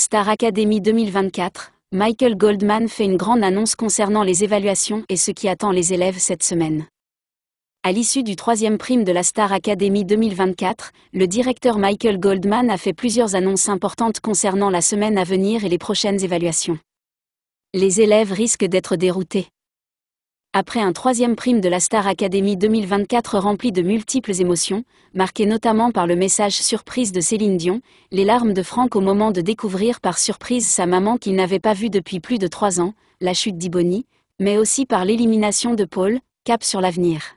Star Academy 2024, Michael Goldman fait une grande annonce concernant les évaluations et ce qui attend les élèves cette semaine. À l'issue du troisième prime de la Star Academy 2024, le directeur Michael Goldman a fait plusieurs annonces importantes concernant la semaine à venir et les prochaines évaluations. Les élèves risquent d'être déroutés. Après un troisième prime de la Star Academy 2024 rempli de multiples émotions, marqué notamment par le message surprise de Céline Dion, les larmes de Franck au moment de découvrir par surprise sa maman qu'il n'avait pas vue depuis plus de trois ans, la chute d'Iboni, mais aussi par l'élimination de Paul, cap sur l'avenir.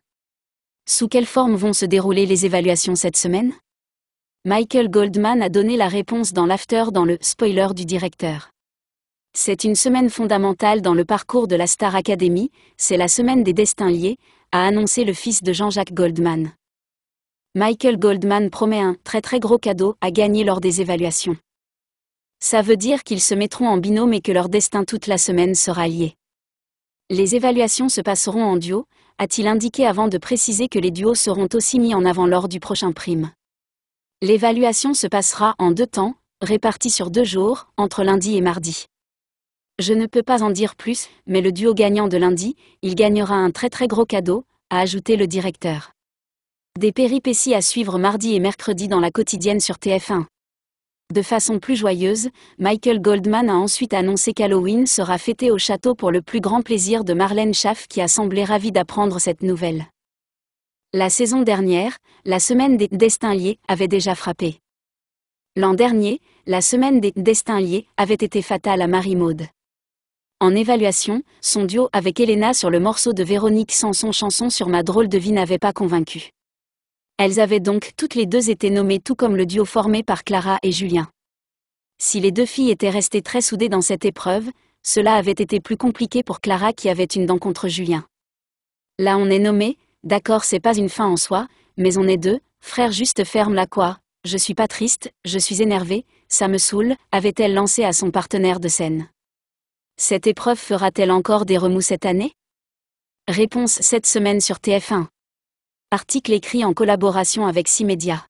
Sous quelle forme vont se dérouler les évaluations cette semaine Michael Goldman a donné la réponse dans l'after dans le spoiler du directeur. C'est une semaine fondamentale dans le parcours de la Star Academy, c'est la semaine des destins liés, a annoncé le fils de Jean-Jacques Goldman. Michael Goldman promet un très très gros cadeau à gagner lors des évaluations. Ça veut dire qu'ils se mettront en binôme et que leur destin toute la semaine sera lié. Les évaluations se passeront en duo, a-t-il indiqué avant de préciser que les duos seront aussi mis en avant lors du prochain prime. L'évaluation se passera en deux temps, répartis sur deux jours, entre lundi et mardi. Je ne peux pas en dire plus, mais le duo gagnant de lundi, il gagnera un très très gros cadeau, a ajouté le directeur. Des péripéties à suivre mardi et mercredi dans la quotidienne sur TF1. De façon plus joyeuse, Michael Goldman a ensuite annoncé qu'Halloween sera fêté au château pour le plus grand plaisir de Marlène Schaff qui a semblé ravie d'apprendre cette nouvelle. La saison dernière, la semaine des destins liés avait déjà frappé. L'an dernier, la semaine des destins liés avait été fatale à Marie-Maude en évaluation, son duo avec Elena sur le morceau de Véronique sans son chanson sur ma drôle de vie n'avait pas convaincu. Elles avaient donc toutes les deux été nommées tout comme le duo formé par Clara et Julien. Si les deux filles étaient restées très soudées dans cette épreuve, cela avait été plus compliqué pour Clara qui avait une dent contre Julien. Là on est nommé, d'accord c'est pas une fin en soi, mais on est deux, frère juste ferme la quoi, je suis pas triste, je suis énervée, ça me saoule, avait-elle lancé à son partenaire de scène. Cette épreuve fera-t-elle encore des remous cette année Réponse cette semaine sur TF1. Article écrit en collaboration avec médias